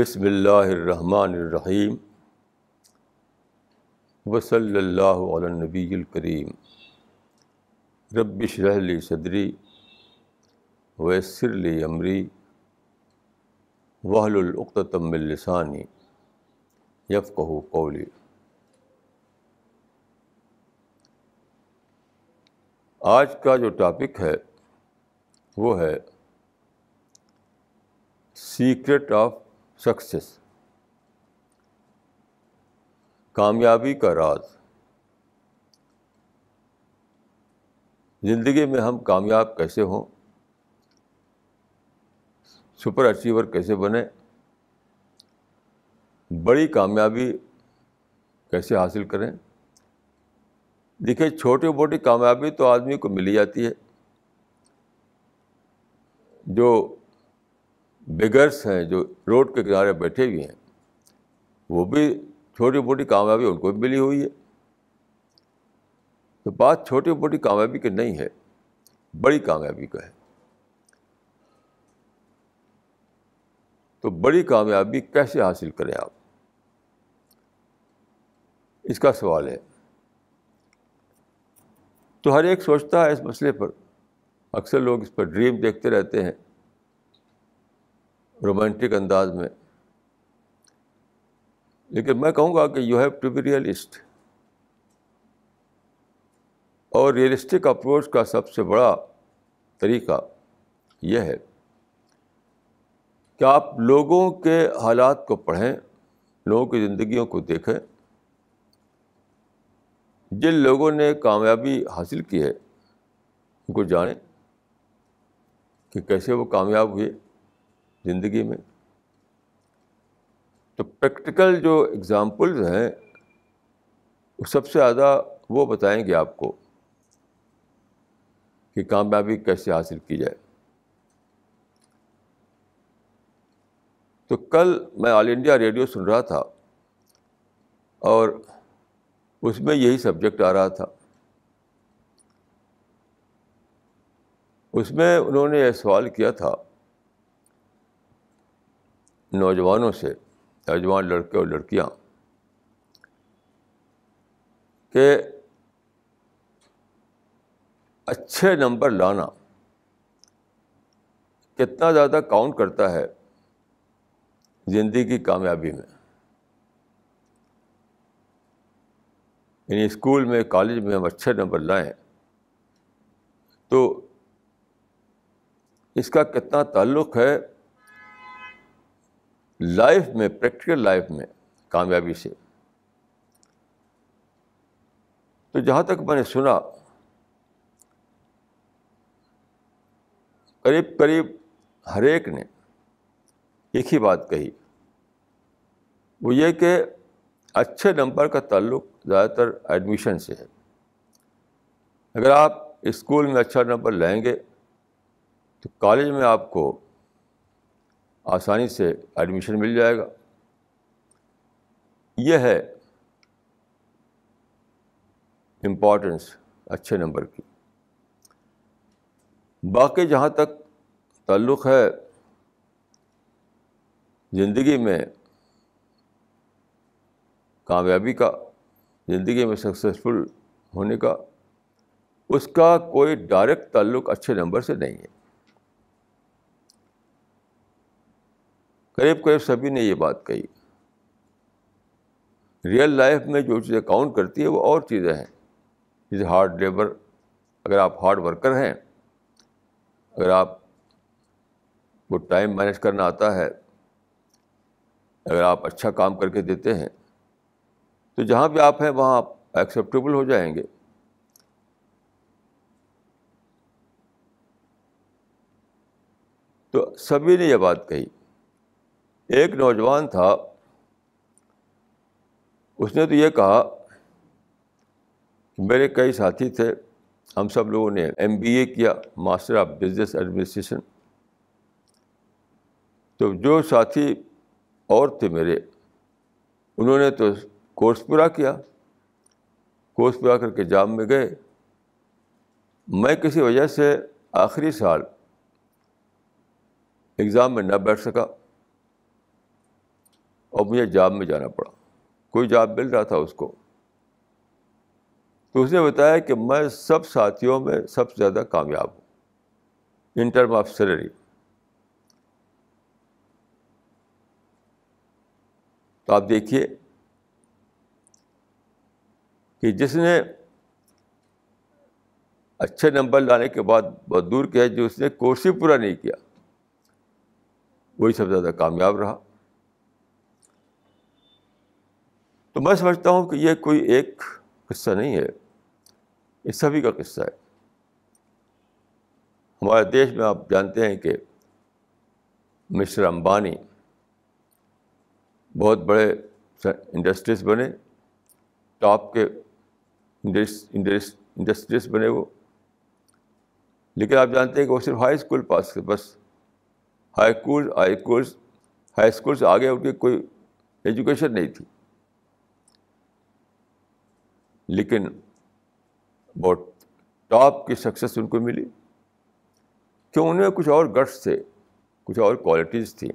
बसमीम वसल्लाबीकरीम रबशरहली सदरी वसरली अमरी वहलतमिलसानी यफ़ह कौली आज का जो टॉपिक है वो है सीक्रेट ऑफ सक्सेस कामयाबी का राज ज़िंदगी में हम कामयाब कैसे हों सुपर अचीवर कैसे बने बड़ी कामयाबी कैसे हासिल करें देखिए छोटी मोटी कामयाबी तो आदमी को मिली जाती है जो बिगर्स हैं जो रोड के किनारे बैठे हुए हैं वो भी छोटी मोटी कामयाबी उनको भी मिली हुई है तो बात छोटी मोटी कामयाबी की नहीं है बड़ी कामयाबी का है तो बड़ी कामयाबी कैसे हासिल करें आप इसका सवाल है तो हर एक सोचता है इस मसले पर अक्सर लोग इस पर ड्रीम देखते रहते हैं रोमांटिक अंदाज में लेकिन मैं कहूँगा कि you have to be realist और रियलिस्टिक अप्रोच का सबसे बड़ा तरीका यह है कि आप लोगों के हालात को पढ़ें लोगों की ज़िंदगियों को देखें जिन लोगों ने कामयाबी हासिल की है उनको जानें कि कैसे वो कामयाब हुए ज़िंदगी में तो प्रैक्टिकल जो एग्ज़ाम्पल्स हैं वो सबसे ज़्यादा वो बताएंगे आपको कि कामयाबी कैसे हासिल की जाए तो कल मैं ऑल इंडिया रेडियो सुन रहा था और उसमें यही सब्जेक्ट आ रहा था उसमें उन्होंने यह सवाल किया था नौजवानों से नौजवान लड़के और लड़कियाँ के अच्छे नंबर लाना कितना ज़्यादा काउंट करता है ज़िंदगी की कामयाबी में यानी स्कूल में कॉलेज में हम अच्छे नंबर लाएं तो इसका कितना ताल्लुक़ है लाइफ में प्रैक्टिकल लाइफ में कामयाबी से तो जहाँ तक मैंने सुना करीब करीब हर एक ने एक ही बात कही वो ये कि अच्छे नंबर का ताल्लुक ज़्यादातर एडमिशन से है अगर आप स्कूल में अच्छा नंबर लाएंगे तो कॉलेज में आपको आसानी से एडमिशन मिल जाएगा यह है इम्पॉर्टेंस अच्छे नंबर की बाकी जहाँ तक ताल्लुक़ है ज़िंदगी में कामयाबी का ज़िंदगी में सक्सेसफुल होने का उसका कोई डायरेक्ट ताल्लुक़ अच्छे नंबर से नहीं है करीब करीब सभी ने ये बात कही रियल लाइफ में जो चीज़ें काउंट करती है वो और चीज़ें हैं जैसे हार्ड लेबर अगर आप हार्ड वर्कर हैं अगर आप को टाइम मैनेज करना आता है अगर आप अच्छा काम करके देते हैं तो जहाँ भी आप हैं वहाँ आप एक्सेप्टेबल हो जाएंगे तो सभी ने यह बात कही एक नौजवान था उसने तो ये कहा मेरे कई साथी थे हम सब लोगों ने एमबीए किया मास्टर ऑफ बिजनेस एडमिनिस्ट्रेशन तो जो साथी और थे मेरे उन्होंने तो कोर्स पूरा किया कोर्स पूरा करके जाम में गए मैं किसी वजह से आखिरी साल एग्ज़ाम में ना बैठ सका और मुझे जॉब में जाना पड़ा कोई जॉब मिल रहा था उसको तो उसने बताया कि मैं सब साथियों में सबसे ज़्यादा कामयाब हूँ इन टर्म ऑफ सैलरी तो आप देखिए कि जिसने अच्छे नंबर लाने के बाद बहुत दूर किया जो उसने कोर्स ही पूरा नहीं किया वही सबसे ज़्यादा कामयाब रहा तो मैं समझता हूँ कि यह कोई एक किस्सा नहीं है ये सभी का किस्सा है हमारे देश में आप जानते हैं कि मिस्टर अंबानी बहुत बड़े इंडस्ट्रीज बने टॉप के इंडस्ट्रीज बने वो लेकिन आप जानते हैं कि वो सिर्फ हाई स्कूल पास थे बस high school high school high school से आगे उनकी कोई एजुकेशन नहीं थी लेकिन बहुत टॉप की सक्सेस उनको मिली क्यों उन्हें कुछ और गट्स थे कुछ और क्वालिटीज़ थी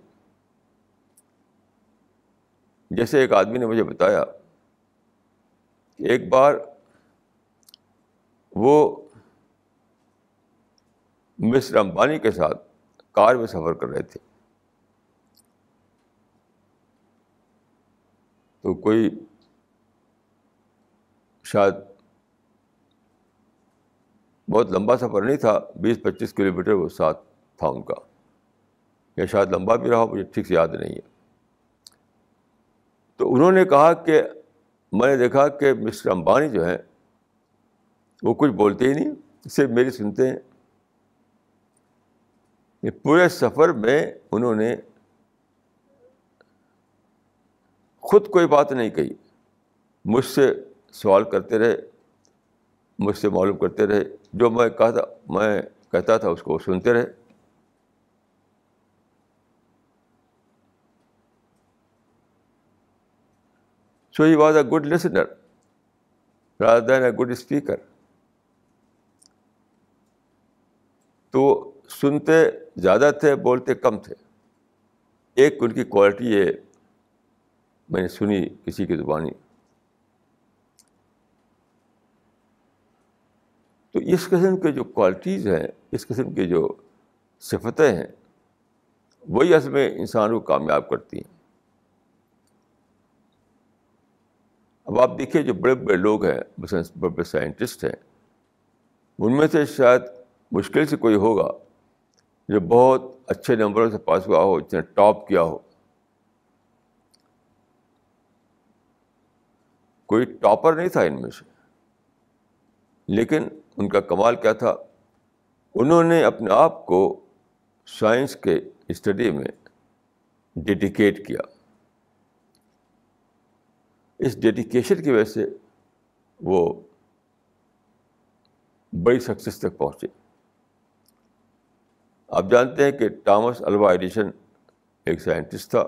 जैसे एक आदमी ने मुझे बताया एक बार वो मिस्टर अंबानी के साथ कार में सफ़र कर रहे थे तो कोई शायद बहुत लंबा सफ़र नहीं था 20-25 किलोमीटर वो साथ था उनका या शायद लंबा भी रहा मुझे ठीक से याद नहीं है तो उन्होंने कहा कि मैंने देखा कि मिस्टर अंबानी जो हैं वो कुछ बोलते ही नहीं सिर्फ मेरी सुनते हैं ये पूरे सफ़र में उन्होंने खुद कोई बात नहीं कही मुझसे सवाल करते रहे मुझसे मालूम करते रहे जो मैं कहता मैं कहता था उसको सुनते रहे so he was a good listener rather than a good speaker. तो सुनते ज़्यादा थे बोलते कम थे एक उनकी क्वालिटी ये मैंने सुनी किसी की ज़ुबानी तो इस किस्म के जो क्वालिटीज़ हैं इस किस्म के जो सिफतें हैं वही असल में इंसान को कामयाब करती हैं अब आप देखिए जो बड़े बड़े लोग हैं बड़े बड़े साइंटिस्ट हैं उनमें से शायद मुश्किल से कोई होगा जो बहुत अच्छे नंबरों से पास हुआ हो जिसने टॉप किया हो कोई टॉपर नहीं था इनमें से लेकिन उनका कमाल क्या था उन्होंने अपने आप को साइंस के स्टडी में डेडिकेट किया इस डेडिकेशन की वजह से वो बड़ी सक्सेस तक पहुँचे आप जानते हैं कि टॉमस अल्वा एडिशन एक साइंटिस्ट था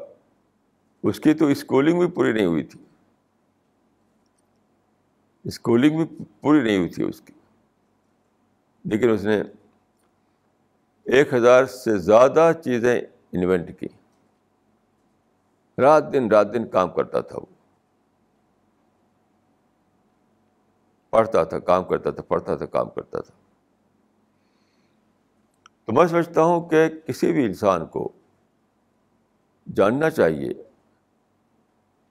उसकी तो स्कूलिंग भी पूरी नहीं हुई थी स्कूलिंग भी पूरी नहीं हुई थी उसकी लेकिन उसने एक हज़ार से ज़्यादा चीज़ें इन्वेंट की रात दिन रात दिन काम करता था वो पढ़ता था काम करता था पढ़ता था काम करता था तो मैं समझता हूँ कि किसी भी इंसान को जानना चाहिए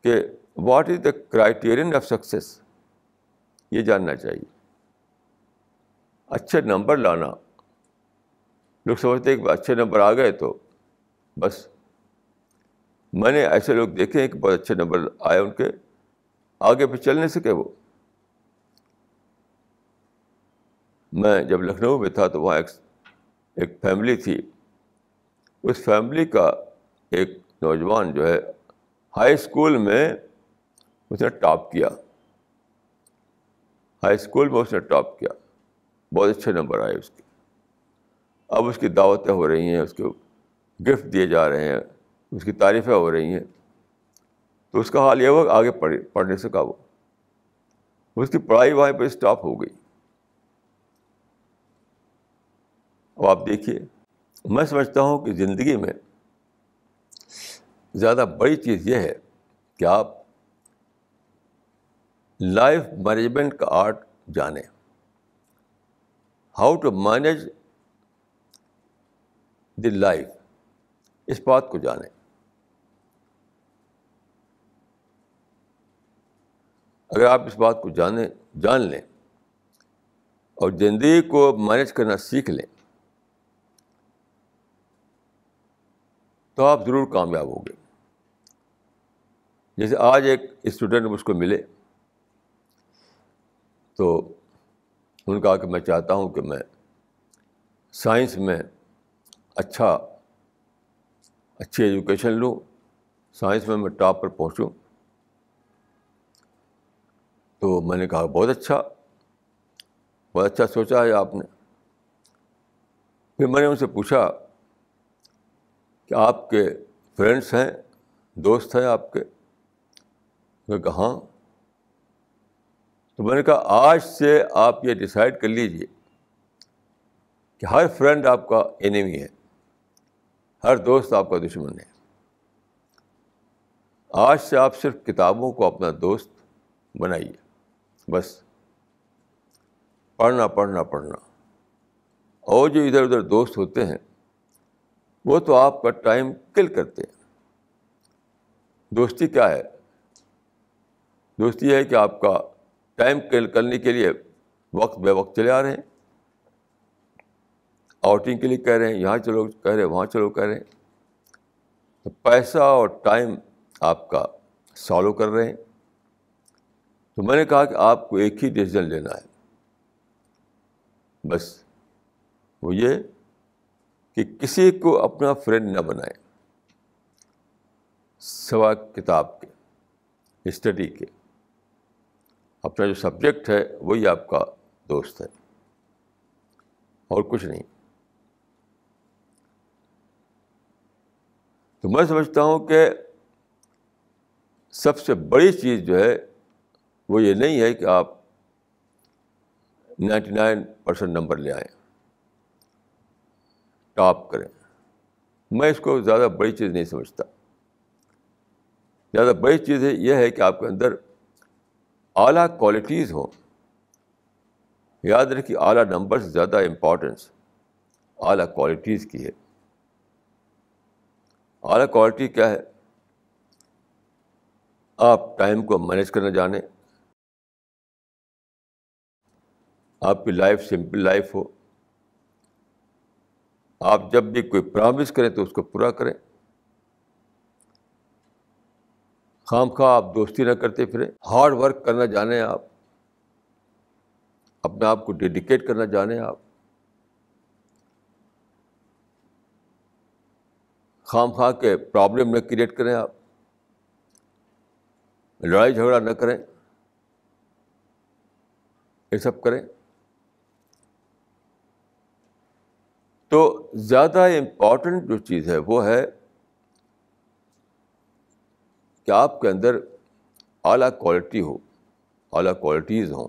कि what is the criterion of success ये जानना चाहिए अच्छे नंबर लाना लोग समझते हैं कि अच्छे नंबर आ गए तो बस मैंने ऐसे लोग देखे हैं कि बहुत अच्छे नंबर आए उनके आगे पे चल नहीं सके वो मैं जब लखनऊ में था तो वहाँ एक, एक फैमिली थी उस फैमिली का एक नौजवान जो है हाई स्कूल में उसने टॉप किया हाई स्कूल में उसने टॉप किया बहुत अच्छे नंबर आए उसके अब उसकी दावतें हो रही हैं उसको गिफ्ट दिए जा रहे हैं उसकी तारीफ़ें हो रही हैं तो उसका हाल यह हुआ आगे पढ़े पढ़ने से काबू उसकी पढ़ाई वहाँ पर स्टॉप हो गई अब आप देखिए मैं समझता हूँ कि ज़िंदगी में ज़्यादा बड़ी चीज़ यह है कि आप लाइफ मैनेजमेंट का आर्ट जानें how to manage the life इस बात को जाने अगर आप इस बात को जाने जान लें और ज़िंदगी को मैनेज करना सीख लें तो आप ज़रूर कामयाब होंगे जैसे आज एक स्टूडेंट मुझको मिले तो उन्होंने कहा कि मैं चाहता हूँ कि मैं साइंस में अच्छा अच्छी एजुकेशन लूँ साइंस में मैं टॉप पर पहुँचूँ तो मैंने कहा बहुत अच्छा बहुत अच्छा सोचा है आपने फिर मैंने उनसे पूछा कि आपके फ्रेंड्स हैं दोस्त हैं आपके मैं कहा हाँ, तो मैंने कहा आज से आप ये डिसाइड कर लीजिए कि हर फ्रेंड आपका एनिमी है हर दोस्त आपका दुश्मन है आज से आप सिर्फ किताबों को अपना दोस्त बनाइए बस पढ़ना पढ़ना पढ़ना और जो इधर उधर दोस्त होते हैं वो तो आपका टाइम किल करते हैं दोस्ती क्या है दोस्ती है कि आपका टाइम करने के लिए वक्त बे वक्त चले आ रहे हैं आउटिंग के लिए कह रहे हैं यहाँ चलो कह रहे हैं वहाँ चलो कह रहे हैं तो पैसा और टाइम आपका सॉलो कर रहे हैं तो मैंने कहा कि आपको एक ही डिसीजन लेना है बस वो ये कि किसी को अपना फ्रेंड न बनाए सवा किताब के स्टडी के अपना जो सब्जेक्ट है वही आपका दोस्त है और कुछ नहीं तो मैं समझता हूँ कि सबसे बड़ी चीज़ जो है वो ये नहीं है कि आप 99 परसेंट नंबर ले आए टॉप करें मैं इसको ज़्यादा बड़ी चीज़ नहीं समझता ज़्यादा बड़ी चीज़ यह है कि आपके अंदर आला क्वालिटीज़ हों याद रहे आला नंबर ज़्यादा इम्पोर्टेंस आला क्वालिटीज़ की है आला क्वालिटी क्या है आप टाइम को मैनेज करना जाने आपकी लाइफ सिंपल लाइफ हो आप जब भी कोई प्रॉमिस करें तो उसको पूरा करें खाम खा आप दोस्ती ना करते फिरें हार्ड वर्क करना जाने आप अपने आप को डेडिकेट करना जाने आप खाम खा के प्रॉब्लम न क्रिएट करें आप लड़ाई झगड़ा ना करें ये सब करें तो ज़्यादा इम्पॉर्टेंट जो चीज़ है वो है कि आपके अंदर आला क्वालिटी हो आला क्वालिटीज़ हों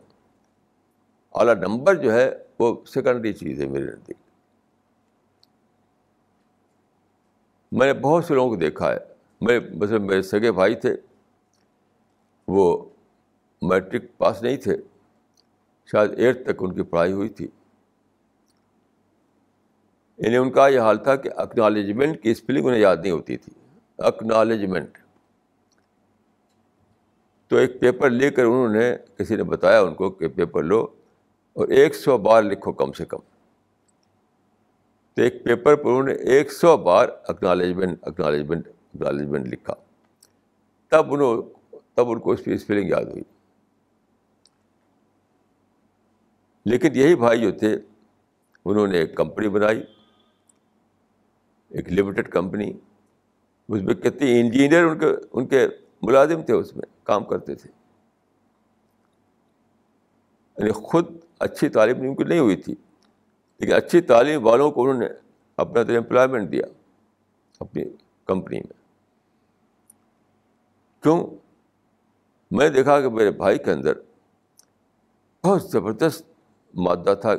आला नंबर जो है वो सेकेंडरी चीज़ है मेरे नज़दीक मैंने बहुत से लोगों को देखा है मैं बस मेरे सगे भाई थे वो मैट्रिक पास नहीं थे शायद एट्थ तक उनकी पढ़ाई हुई थी यानी उनका यह हाल था कि अक्नॉलेजमेंट की स्पेलिंग उन्हें याद नहीं होती थी अक्नॉलेजमेंट तो एक पेपर लेकर उन्होंने किसी ने बताया उनको कि पेपर लो और 100 बार लिखो कम से कम तो एक पेपर पर उन्होंने 100 बार अक्नॉलेजमेंट अक्नॉलेजमेंट अक्नॉलेजमेंट लिखा तब उन्होंने तब उनको उसकी स्पेलिंग याद हुई लेकिन यही भाई जो थे उन्होंने एक कंपनी बनाई एक लिमिटेड कंपनी उसमें कितने इंजीनियर उनके उनके मुलाजिम थे उसमें काम करते थे यानी ख़ुद अच्छी तालीम उनकी नहीं हुई थी लेकिन अच्छी तालीम वालों को उन्होंने अपना तो एम्प्लॉयमेंट दिया अपनी कंपनी में क्यों मैं देखा कि मेरे भाई के अंदर बहुत ज़बरदस्त मादा था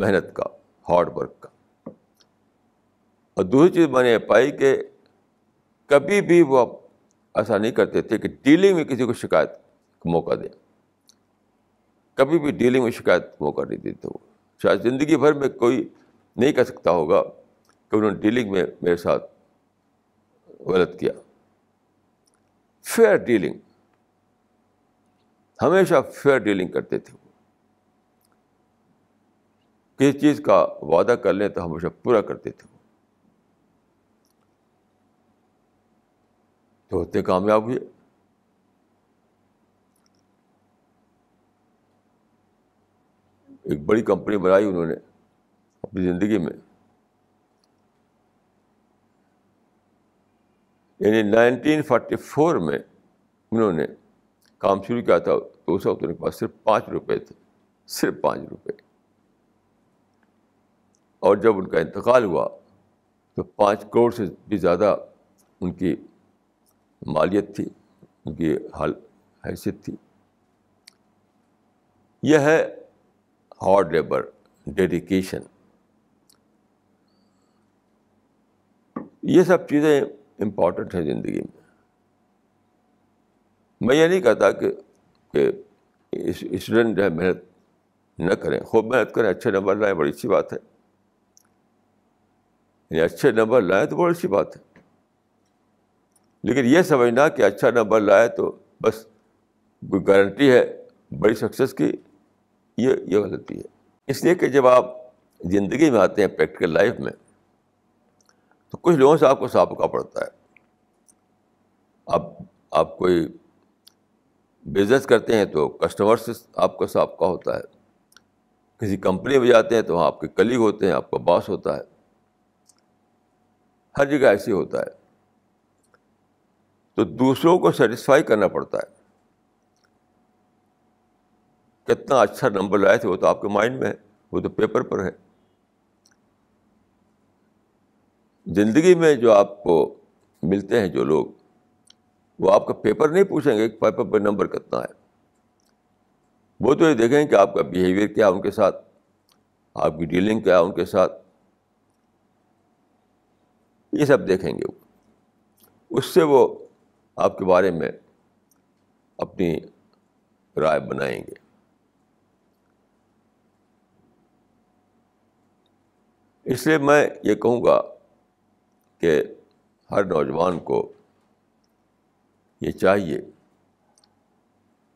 मेहनत का हार्ड वर्क का और दूसरी चीज़ मैंने पाई कि कभी भी वो ऐसा नहीं करते थे कि डीलिंग में किसी को शिकायत मौका दें कभी भी डीलिंग में शिकायत मौका नहीं देते वो शायद ज़िंदगी भर में कोई नहीं कर सकता होगा कि उन्होंने डीलिंग में मेरे साथ गलत किया फेयर डीलिंग हमेशा फेयर डीलिंग करते थे वो किसी चीज़ का वादा कर लें तो हमेशा पूरा करते थे वो तो होते कामयाब हुए एक बड़ी कंपनी बनाई उन्होंने अपनी ज़िंदगी में यानी 1944 में उन्होंने काम शुरू किया था तो उस वक्त उनके पास सिर्फ पाँच रुपए थे सिर्फ पाँच रुपए और जब उनका इंतकाल हुआ तो पाँच करोड़ से भी ज़्यादा उनकी मालियत थी उनकी हाल हैसियत थी यह है हार्ड लेबर डेडिकेशन ये सब चीज़ें इम्पॉर्टेंट हैं ज़िंदगी में मैं ये नहीं कहता कि, कि स्टूडेंट जो है मेहनत न करें खूब मेहनत करें अच्छे नंबर लाएं बड़ी अच्छी बात है अच्छे नंबर लाएं तो बड़ी अच्छी बात है लेकिन ये समझना कि अच्छा नंबर लाए तो बस कोई गारंटी है बड़ी सक्सेस की ये ये गलती है इसलिए कि जब आप ज़िंदगी में आते हैं प्रैक्टिकल लाइफ में तो कुछ लोगों से आपको सबका पड़ता है आप आप कोई बिज़नेस करते हैं तो कस्टमर से आपका सबका होता है किसी कंपनी में जाते हैं तो वहाँ आपके कलीग होते हैं आपका बॉस होता है हर जगह ऐसे होता है तो दूसरों को सेटिस्फाई करना पड़ता है कितना अच्छा नंबर लाए थे वो तो आपके माइंड में है वो तो पेपर पर है ज़िंदगी में जो आपको मिलते हैं जो लोग वो आपका पेपर नहीं पूछेंगे कि पेपर पर नंबर कितना है वो तो ये देखेंगे कि आपका बिहेवियर क्या है उनके साथ आपकी डीलिंग क्या है उनके साथ ये सब देखेंगे वो उससे वो आपके बारे में अपनी राय बनाएंगे इसलिए मैं ये कहूँगा कि हर नौजवान को ये चाहिए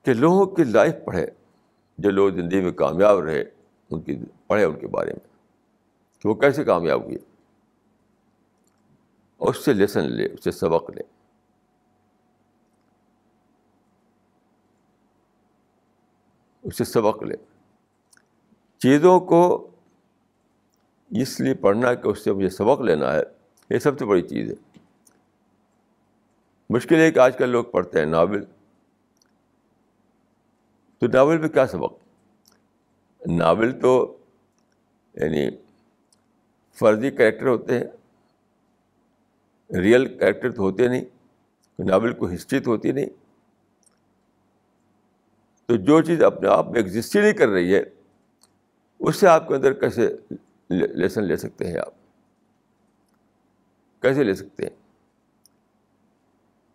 कि लोगों की लाइफ पढ़े जो लोग ज़िंदगी में कामयाब रहे उनकी पढ़े उनके बारे में कि वो कैसे कामयाब हुए और उससे लेसन ले उससे सबक लें उससे सबक ले चीज़ों को इसलिए पढ़ना कि उससे मुझे सबक लेना है ये सबसे बड़ी चीज़ है मुश्किल है कि आजकल लोग पढ़ते हैं नावल तो नावल में क्या सबक नावल तो यानी फर्जी कैरेक्टर होते हैं रियल कैरेक्टर तो होते नहीं नावल को हिस्ट्री तो होती नहीं तो जो चीज़ अपने आप में एग्जिस्ट ही नहीं कर रही है उससे आपके अंदर कैसे लेसन ले सकते हैं आप कैसे ले सकते हैं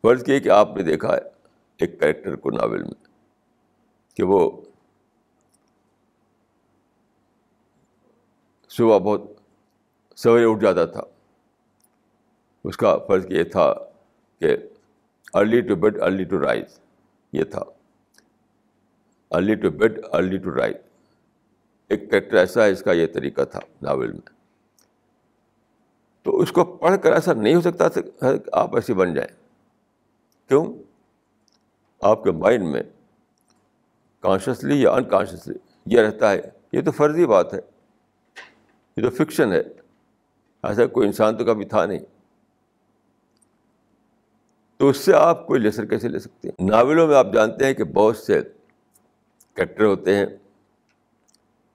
फर्ज किए कि आपने देखा है एक कैरेक्टर को नावल में कि वो सुबह बहुत सवेरे उठ जाता था उसका फ़र्ज़ ये था कि early to bed early to rise ये था early to bed early to right एक करेक्टर ऐसा है इसका यह तरीका था नावल में तो उसको पढ़ कर ऐसा नहीं हो सकता था आप ऐसे बन जाए क्यों आपके माइंड में कॉन्शियसली या अनकॉन्शियसली ये रहता है ये तो फर्जी बात है ये तो फिक्शन है ऐसा कोई इंसान तो कभी था नहीं तो उससे आप कोई लेसन कैसे ले सकते हैं नावलों में आप जानते हैं कि बहुत से कैरेक्टर होते हैं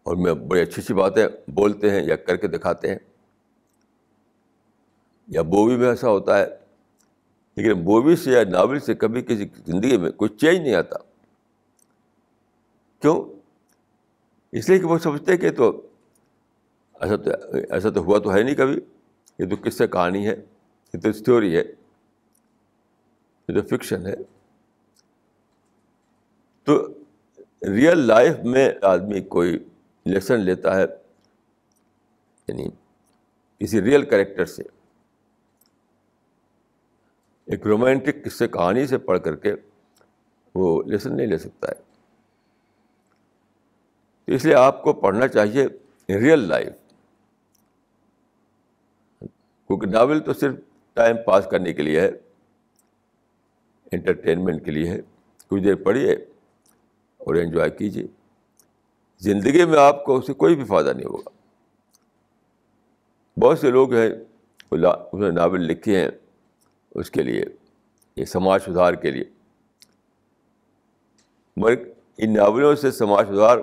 और उनमें बड़ी अच्छी अच्छी बातें बोलते हैं या करके दिखाते हैं या मूवी में ऐसा होता है लेकिन मूवी से या नावल से कभी किसी ज़िंदगी में कोई चेंज नहीं आता क्यों इसलिए कि वो समझते हैं कि तो ऐसा तो ऐसा तो हुआ तो है नहीं कभी ये तो किससे कहानी है ये तो थ्योरी है ये तो फिक्शन है तो रियल लाइफ में आदमी कोई लेसन लेता है यानी किसी रियल कैरेक्टर से एक रोमांटिक किस्से कहानी से पढ़ करके वो लेसन नहीं ले सकता है तो इसलिए आपको पढ़ना चाहिए रियल लाइफ क्योंकि नावल तो सिर्फ टाइम पास करने के लिए है एंटरटेनमेंट के लिए है कुछ देर पढ़िए और एंजॉय कीजिए ज़िंदगी में आपको उससे कोई भी फ़ायदा नहीं होगा बहुत से लोग हैं उसने नावल लिखे हैं उसके लिए ये समाज सुधार के लिए मगर इन नावलों से समाज सुधार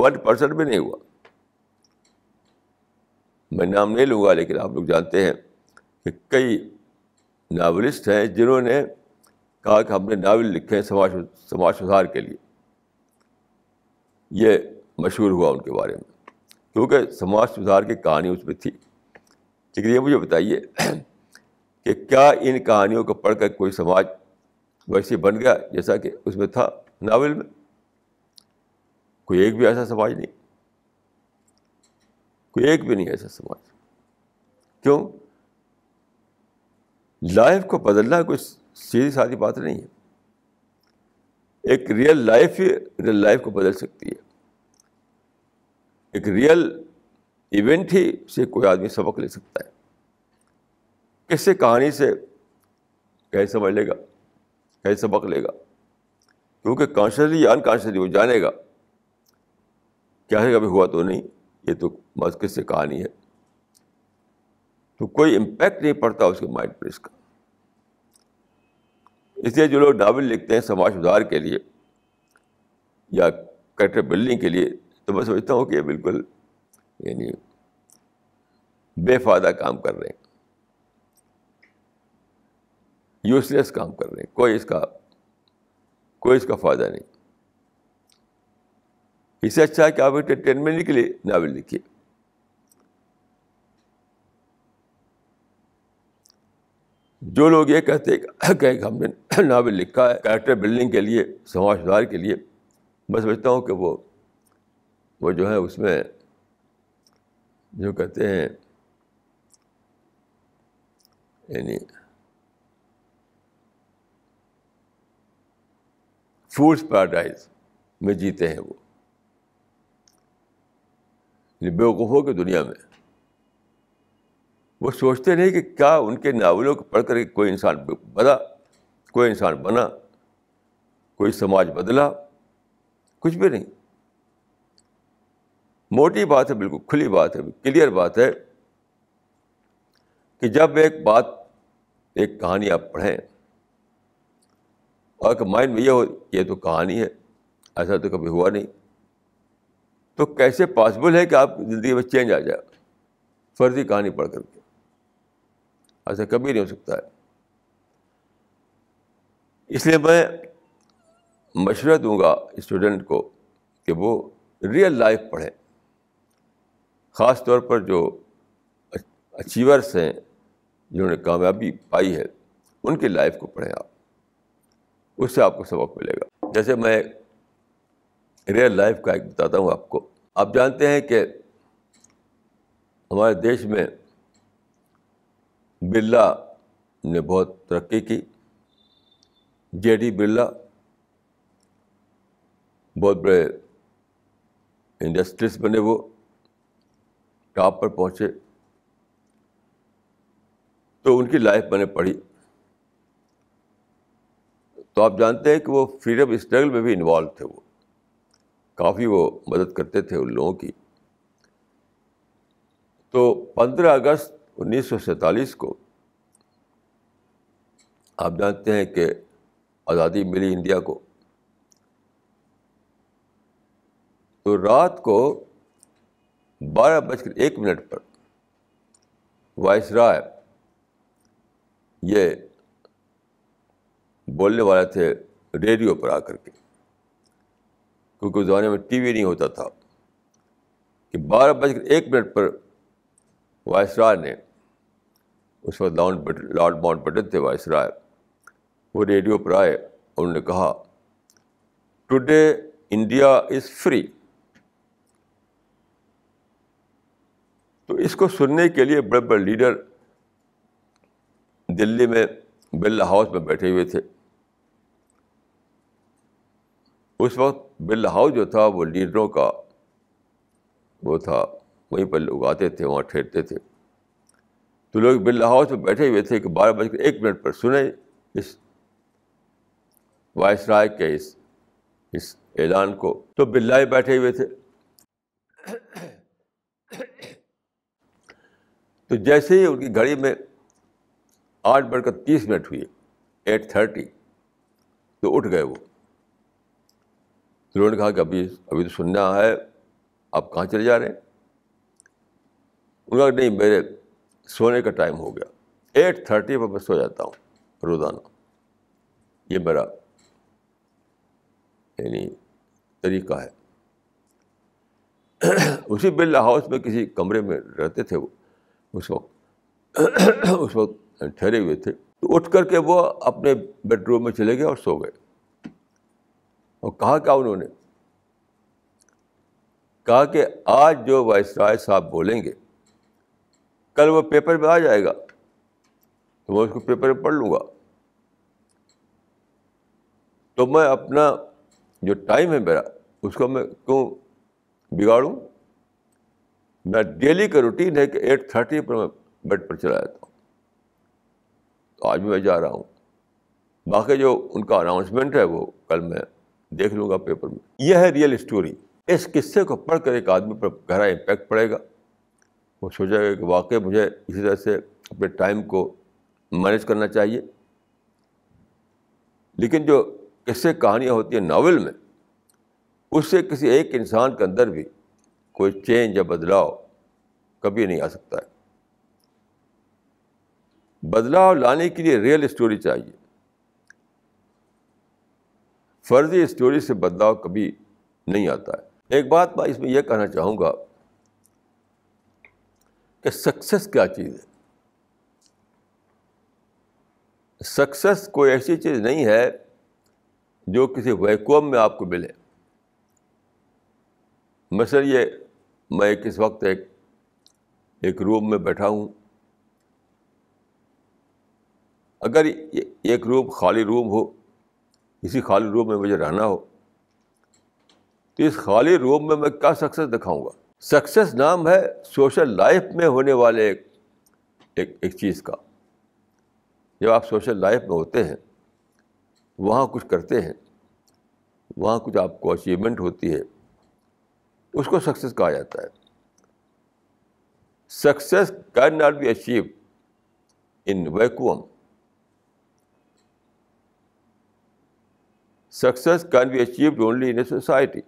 वन परसेंट भी नहीं हुआ मैं नाम नहीं लूँगा लेकिन आप लोग जानते हैं कि कई नावलिस्ट हैं जिन्होंने कहा कि हमने नावल लिखे हैं समाज समाज सुधार के लिए ये मशहूर हुआ उनके बारे में क्योंकि समाज सुधार की कहानी उसमें थी लेकिन ये मुझे बताइए कि क्या इन कहानियों को पढ़कर कोई समाज वैसे बन गया जैसा कि उसमें था नावल में कोई एक भी ऐसा समाज नहीं कोई एक भी नहीं ऐसा समाज क्यों लाइफ को बदलना कोई सीधी साधी बात नहीं है एक रियल लाइफ ही रियल लाइफ को बदल सकती है एक रियल इवेंट ही से कोई आदमी सबक ले सकता है किससे कहानी से कैसे समझ लेगा कैसे सबक लेगा क्योंकि कॉन्शियसली या अनकॉन्शियसली वो जानेगा क्या है कभी हुआ तो नहीं ये तो बस किससे कहानी है तो कोई इम्पैक्ट नहीं पड़ता उसके माइंड पर इसका इसलिए जो लोग नावल लिखते हैं समाज सुधार के लिए या करेक्टर बिल्डिंग के लिए तो मैं सोचता हूँ कि बिल्कुल यानी बेफायदा काम कर रहे हैं यूजलेस काम कर रहे हैं कोई इसका कोई इसका फ़ायदा नहीं इससे अच्छा है कि आप एंटरटेनमेंट के लिए नावल लिखिए जो लोग ये कहते हैं कि हमने नावल लिखा है कैरेक्टर बिल्डिंग के लिए समाज सुधार के लिए मैं समझता हूँ कि वो वो जो है उसमें जो कहते हैं यानी फूल्स पैराडाइज में जीते हैं वो बेवकूफ़ों की दुनिया में वो सोचते नहीं कि क्या उनके नावलों को पढ़ करके कोई इंसान बना कोई इंसान बना कोई समाज बदला कुछ भी नहीं मोटी बात है बिल्कुल खुली बात है क्लियर बात है कि जब एक बात एक कहानी आप पढ़ें और माइंड में ये हो ये तो कहानी है ऐसा तो कभी हुआ नहीं तो कैसे पॉसिबल है कि आप ज़िंदगी में चेंज आ जाए फर्जी कहानी पढ़ करके ऐसा कभी नहीं हो सकता है इसलिए मैं मशवरा दूंगा स्टूडेंट को कि वो रियल लाइफ पढ़े ख़ास तौर पर जो अचीवर्स हैं जिन्होंने कामयाबी पाई है उनकी लाइफ को पढ़ें आप उससे आपको सबक मिलेगा जैसे मैं रियल लाइफ का एक बताता हूँ आपको आप जानते हैं कि हमारे देश में बिरला ने बहुत तरक्की की जे डी बिरला बहुत बड़े इंडस्ट्रीज बने वो टॉप पर पहुँचे तो उनकी लाइफ मैंने पढ़ी तो आप जानते हैं कि वो फ्रीडम स्ट्रगल में भी इन्वॉल्व थे वो काफ़ी वो मदद करते थे उन लोगों की तो 15 अगस्त 1947 को आप जानते हैं कि आज़ादी मिली इंडिया को तो रात को बारह बजकर एक मिनट पर राय ये बोलने वाले थे रेडियो पर आकर के क्योंकि उस ज़माने में टीवी नहीं होता था कि बारह बजकर एक मिनट पर राय ने उस वक्त लॉर्ड लॉर्ड माउंटबेटन थे वायसराय वो रेडियो पर आए उन्होंने कहा टुडे इंडिया इज़ फ्री तो इसको सुनने के लिए बड़े बड़े लीडर दिल्ली में बिरला हाउस में बैठे हुए थे उस वक्त बिरला हाउस जो था वो लीडरों का वो था वहीं पर लोग आते थे वहाँ ठहरते थे तो लोग बिरला हाउस में बैठे हुए थे कि बारह बजकर एक मिनट पर सुने इस वायस राय के इस इस ऐलान को तो बिल्ला ही बैठे हुए थे तो जैसे ही उनकी घड़ी में आठ बजकर तीस मिनट हुए एट थर्टी तो उठ गए वो तो उन्होंने कहा कि अभी अभी तो सुनना है आप कहाँ चले जा रहे हैं उन्होंने कहा नहीं मेरे सोने का टाइम हो गया एट थर्टी पर मैं सो जाता हूँ रोज़ाना ये मेरा यानी तरीका है उसी बिल्ला हाउस में किसी कमरे में रहते थे वो उस वक्त उस वक्त ठहरे हुए थे तो उठ करके वो अपने बेडरूम में चले गए और सो गए और कहा क्या उन्होंने कहा कि आज जो वाइसराय साहब बोलेंगे कल वो पेपर में आ जाएगा तो मैं उसको पेपर में पढ़ लूँगा तो मैं अपना जो टाइम है मेरा उसको मैं क्यों बिगाड़ूँ मैं डेली का रूटीन है कि एट थर्टी पर मैं बेड पर चला जाता हूँ तो आज मैं जा रहा हूँ बाकी जो उनका अनाउंसमेंट है वो कल मैं देख लूँगा पेपर में यह है रियल स्टोरी इस किस्से को पढ़कर एक आदमी पर गहरा इम्पैक्ट पड़ेगा वो सोचेगा कि वाकई मुझे इसी तरह से अपने टाइम को मैनेज करना चाहिए लेकिन जो किस्से कहानियाँ होती हैं नावल में उससे किसी एक इंसान के अंदर भी कोई चेंज या बदलाव कभी नहीं आ सकता है बदलाव लाने के लिए रियल स्टोरी चाहिए फर्जी स्टोरी से बदलाव कभी नहीं आता है एक बात मैं इसमें यह कहना चाहूँगा कि सक्सेस क्या चीज़ है सक्सेस कोई ऐसी चीज़ नहीं है जो किसी वैक्यूम में आपको मिले मसर ये मैं किस वक्त एक एक रूम में बैठा हूँ अगर एक रूम खाली रूम हो इसी खाली रूम में मुझे रहना हो तो इस खाली रूम में मैं क्या सक्सेस दिखाऊंगा सक्सेस नाम है सोशल लाइफ में होने वाले एक एक, एक चीज़ का जब आप सोशल लाइफ में होते हैं वहाँ कुछ करते हैं वहाँ कुछ आपको अचीवमेंट होती है उसको सक्सेस कहा जाता है success can not be achieve in vacuum success can be achieved only in a society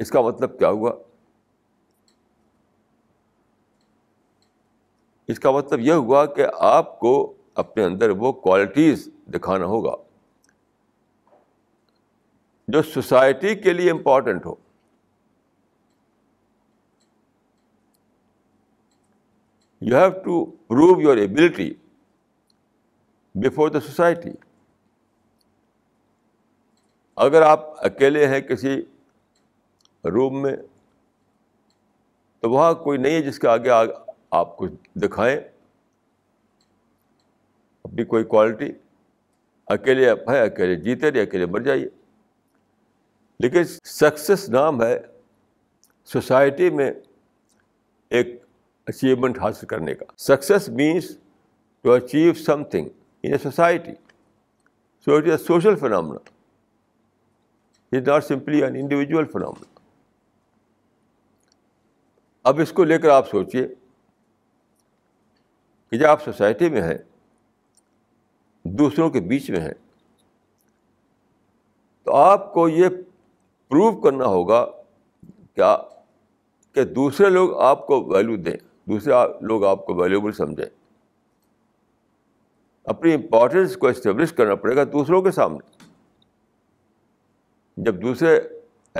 इसका मतलब क्या हुआ इसका मतलब यह हुआ कि आपको अपने अंदर वो क्वालिटीज़ दिखाना होगा जो सोसाइटी के लिए इंपॉर्टेंट हो you have to prove your ability before the society अगर आप अकेले हैं किसी रूम में तो वहाँ कोई नहीं है जिसके आगे आ, आप कुछ दिखाएं अपनी कोई क्वालिटी अकेले आप हैं अकेले जीते रहिए अकेले मर जाइए लेकिन सक्सेस नाम है सोसाइटी में एक अचीवमेंट हासिल करने का success means to achieve something in a society so it is a social phenomena is not simply an individual phenomena अब इसको लेकर आप सोचिए कि जब आप सोसाइटी में हैं दूसरों के बीच में हैं तो आपको ये प्रूव करना होगा क्या कि दूसरे लोग आपको वैल्यू दें दूसरे लोग आपको वैल्यूबल समझें अपनी इम्पोर्टेंस को इस्टेब्लिश करना पड़ेगा दूसरों के सामने जब दूसरे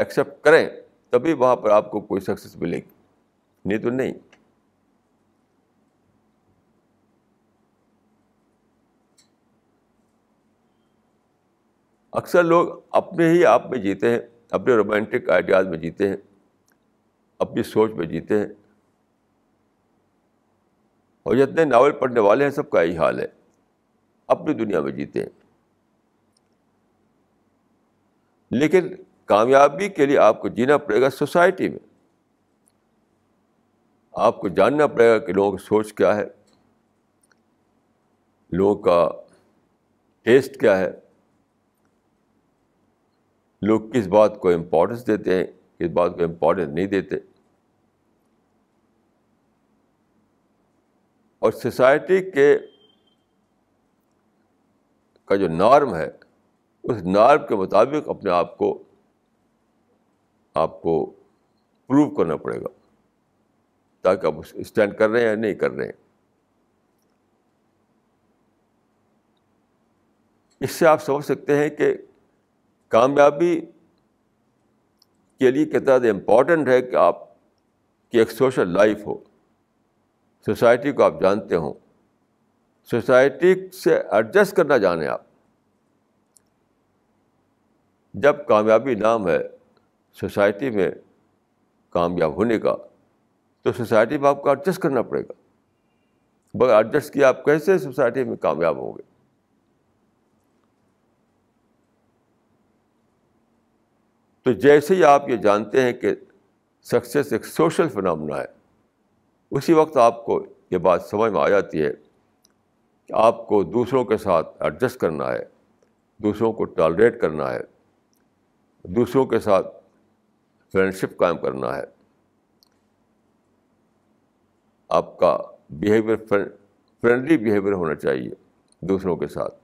एक्सेप्ट करें तभी वहाँ पर आपको कोई सक्सेस मिलेगी नहीं तो नहीं अक्सर लोग अपने ही आप में जीते हैं अपने रोमांटिक आइडियाज़ में जीते हैं अपनी सोच में जीते हैं और जितने नावल पढ़ने वाले हैं सबका यही हाल है अपनी दुनिया में जीते हैं लेकिन कामयाबी के लिए आपको जीना पड़ेगा सोसाइटी में आपको जानना पड़ेगा कि लोगों की सोच क्या है लोगों का टेस्ट क्या है लोग किस बात को इम्पोर्टेंस देते हैं किस बात को इम्पोर्टेंस नहीं देते और सोसाइटी के का जो नॉर्म है उस नॉर्म के मुताबिक अपने आप को आपको प्रूव करना पड़ेगा तक आप स्टैंड कर रहे हैं या नहीं कर रहे हैं इससे आप समझ सकते हैं कि कामयाबी के लिए कितना इम्पॉर्टेंट है कि आप कि एक सोशल लाइफ हो सोसाइटी को आप जानते हो सोसाइटी से एडजस्ट करना जाने आप जब कामयाबी नाम है सोसाइटी में कामयाब होने का तो सोसाइटी में आपको एडजस्ट करना पड़ेगा बगर एडजस्ट किया आप कैसे सोसाइटी में कामयाब होंगे तो जैसे ही आप ये जानते हैं कि सक्सेस एक सोशल फिनमना है उसी वक्त आपको ये बात समझ में आ जाती है कि आपको दूसरों के साथ एडजस्ट करना है दूसरों को टॉलरेट करना है दूसरों के साथ फ्रेंडशिप कायम करना है आपका बिहेवियर फ्रेंडली बिहेवियर होना चाहिए दूसरों के साथ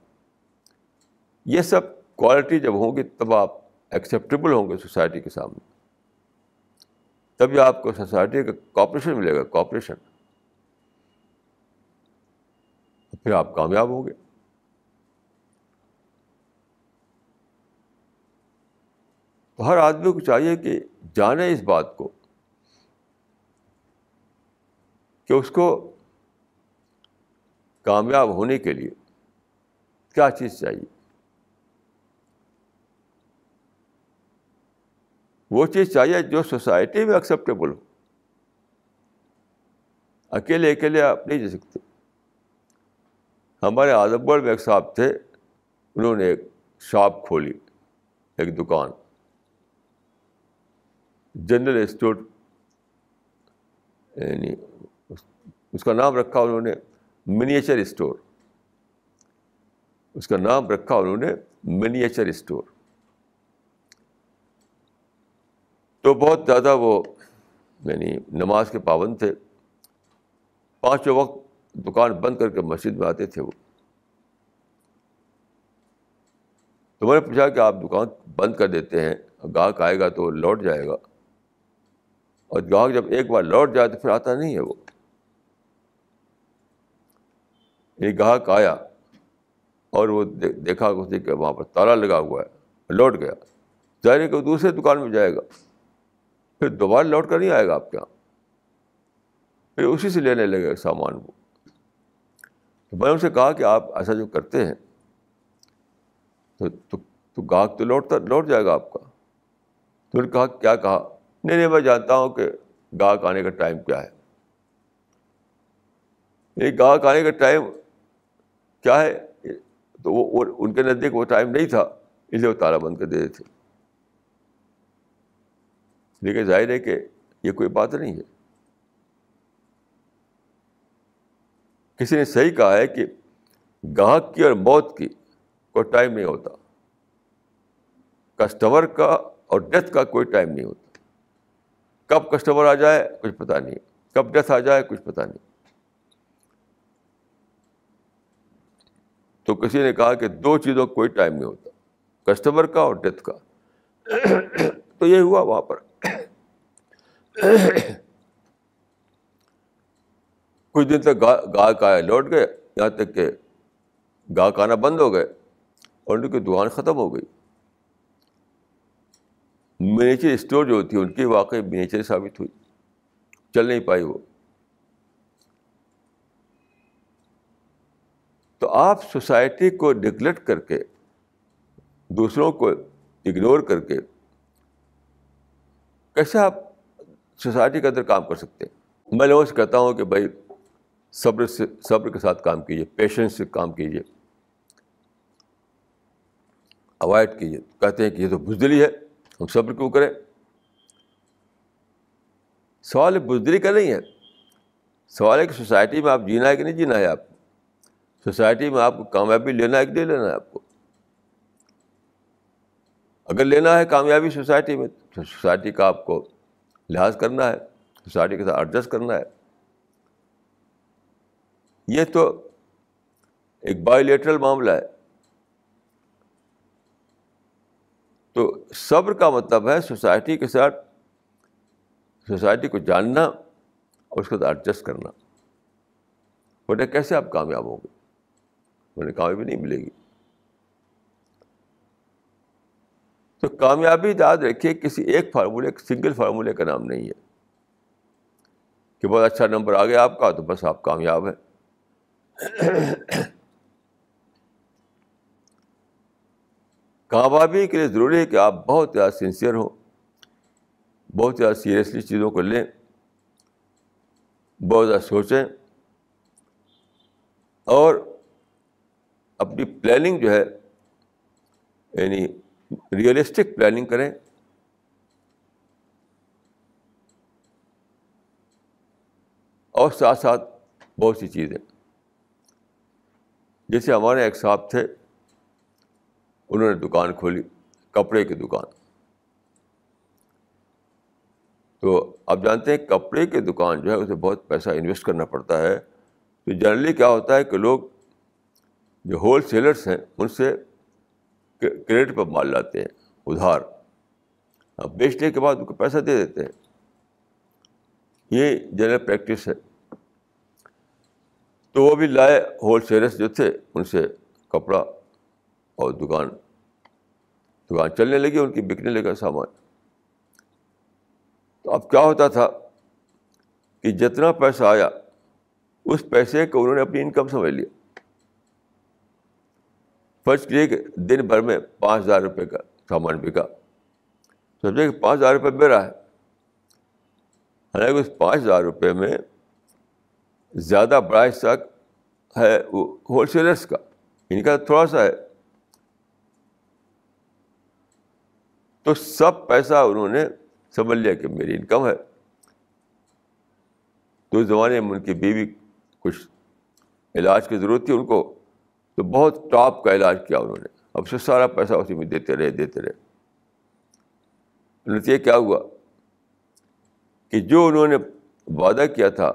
ये सब क्वालिटी जब होंगी तब आप एक्सेप्टेबल होंगे सोसाइटी के सामने तभी आपको सोसाइटी का कॉपरेशन मिलेगा कॉपरेशन फिर आप कामयाब होंगे तो हर आदमी को चाहिए कि जाने इस बात को कि उसको कामयाब होने के लिए क्या चीज़ चाहिए वो चीज़ चाहिए जो सोसाइटी में एक्सेप्टेबल हो अकेले अकेले आप नहीं जा सकते हमारे आजमगढ़ में एक साहब थे उन्होंने एक शॉप खोली एक दुकान जनरल स्टोर यानी उसका नाम रखा उन्होंने मिनिएचर स्टोर उसका नाम रखा उन्होंने मिनिएचर स्टोर तो बहुत ज़्यादा वो यानी नमाज के पाबंद थे पाँचों वक्त दुकान बंद करके मस्जिद में आते थे वो तो मैंने पूछा कि आप दुकान बंद कर देते हैं गाहक आएगा तो लौट जाएगा और गाहक जब एक बार लौट जाए तो फिर आता नहीं है वो एक गाहक आया और वो दे, देखा उसे कि वहाँ पर ताला लगा हुआ है लौट गया जाहिर को दूसरे दुकान में जाएगा फिर दोबारा लौट कर नहीं आएगा आपके यहाँ फिर उसी से लेने लगेगा सामान वो तो मैंने उनसे कहा कि आप ऐसा जो करते हैं तो तो, तो गाहक तो लौटता लौट जाएगा आपका तो उन्होंने कहा क्या कहा नहीं नहीं मैं जानता हूँ कि गाहक आने का टाइम क्या है एक गाहक आने का टाइम क्या है तो वो, वो उनके नज़दीक वो टाइम नहीं था इसलिए वो ताला बंद कर देते थे लेकिन जाहिर है कि ये कोई बात नहीं है किसी ने सही कहा है कि गाहक की और मौत की कोई टाइम नहीं होता कस्टमर का और डेथ का कोई टाइम नहीं होता कब कस्टमर आ जाए कुछ पता नहीं कब डेथ आ जाए कुछ पता नहीं तो किसी ने कहा कि दो चीज़ों का कोई टाइम नहीं होता कस्टमर का और डेथ का तो ये हुआ वहाँ पर कुछ दिन तक गा गाहक आए लौट गए यहाँ तक के गाहक आना बंद हो गए और उनकी दुकान ख़त्म हो गई मिनीचर स्टोर जो थी उनकी वाकई मिनीचर साबित हुई चल नहीं पाई वो तो आप सोसाइटी को निगलेक्ट करके दूसरों को इग्नोर करके कैसे आप सोसाइटी के अंदर काम कर सकते हैं मैं लोगों से कहता हूँ कि भाई सब्र से सब्र के साथ काम कीजिए पेशेंस से काम कीजिए अवॉइड कीजिए कहते हैं कि ये तो बुजदली है हम सब्र क्यों करें सवाल बुजदली का नहीं है सवाल है कि सोसाइटी में आप जीना है कि नहीं जीना है आप सोसाइटी में आपको कामयाबी लेना है कि नहीं लेना है आपको अगर लेना है कामयाबी सोसाइटी में तो सोसाइटी का आपको लिहाज करना है सोसाइटी के साथ एडजस्ट करना है ये तो एक बायोलेटरल मामला है तो सब्र का मतलब है सोसाइटी के साथ सोसाइटी को जानना और उसके साथ एडजस्ट करना बोले कैसे आप कामयाब होंगे मैंने कहा भी नहीं मिलेगी तो कामयाबी याद रखिए किसी एक फार्मूले सिंगल फार्मूले का नाम नहीं है कि बहुत अच्छा नंबर आ गया आपका तो बस आप कामयाब हैं कामयाबी के लिए ज़रूरी है कि आप बहुत ज़्यादा सिंसियर हों बहुत ज़्यादा सीरियसली चीज़ों को लें बहुत ज़्यादा सोचें और अपनी प्लानिंग जो है यानी रियलिस्टिक प्लानिंग करें और साथ साथ बहुत सी चीज़ें जैसे हमारे एक साहब थे उन्होंने दुकान खोली कपड़े की दुकान तो आप जानते हैं कपड़े की दुकान जो है उसे बहुत पैसा इन्वेस्ट करना पड़ता है तो जनरली क्या होता है कि लोग जो होल सेलर्स हैं उनसे क्रेडिट पर माल लाते हैं उधार अब बेचने के बाद उनको पैसा दे देते हैं ये जनरल प्रैक्टिस है तो वो भी लाए होल सेलर्स जो थे उनसे कपड़ा और दुकान दुकान चलने लगी उनकी बिकने लगा सामान तो अब क्या होता था कि जितना पैसा आया उस पैसे को उन्होंने अपनी इनकम समझ लिया फर्स्ट कीजिए कि दिन भर में पाँच हज़ार रुपये का सामान बिका समझे कि पाँच हज़ार रुपये मेरा है हालांकि उस पाँच हज़ार रुपये में ज़्यादा बड़ा हिस्सा है वो होल सेलर्स का इनका थोड़ा सा है तो सब पैसा उन्होंने समझ लिया कि मेरी इनकम है तो उस ज़माने में उनकी बीवी कुछ इलाज की ज़रूरत थी उनको तो बहुत टॉप का इलाज किया उन्होंने अब से सारा पैसा उसी में देते रहे देते रहे नतीजे क्या हुआ कि जो उन्होंने वादा किया था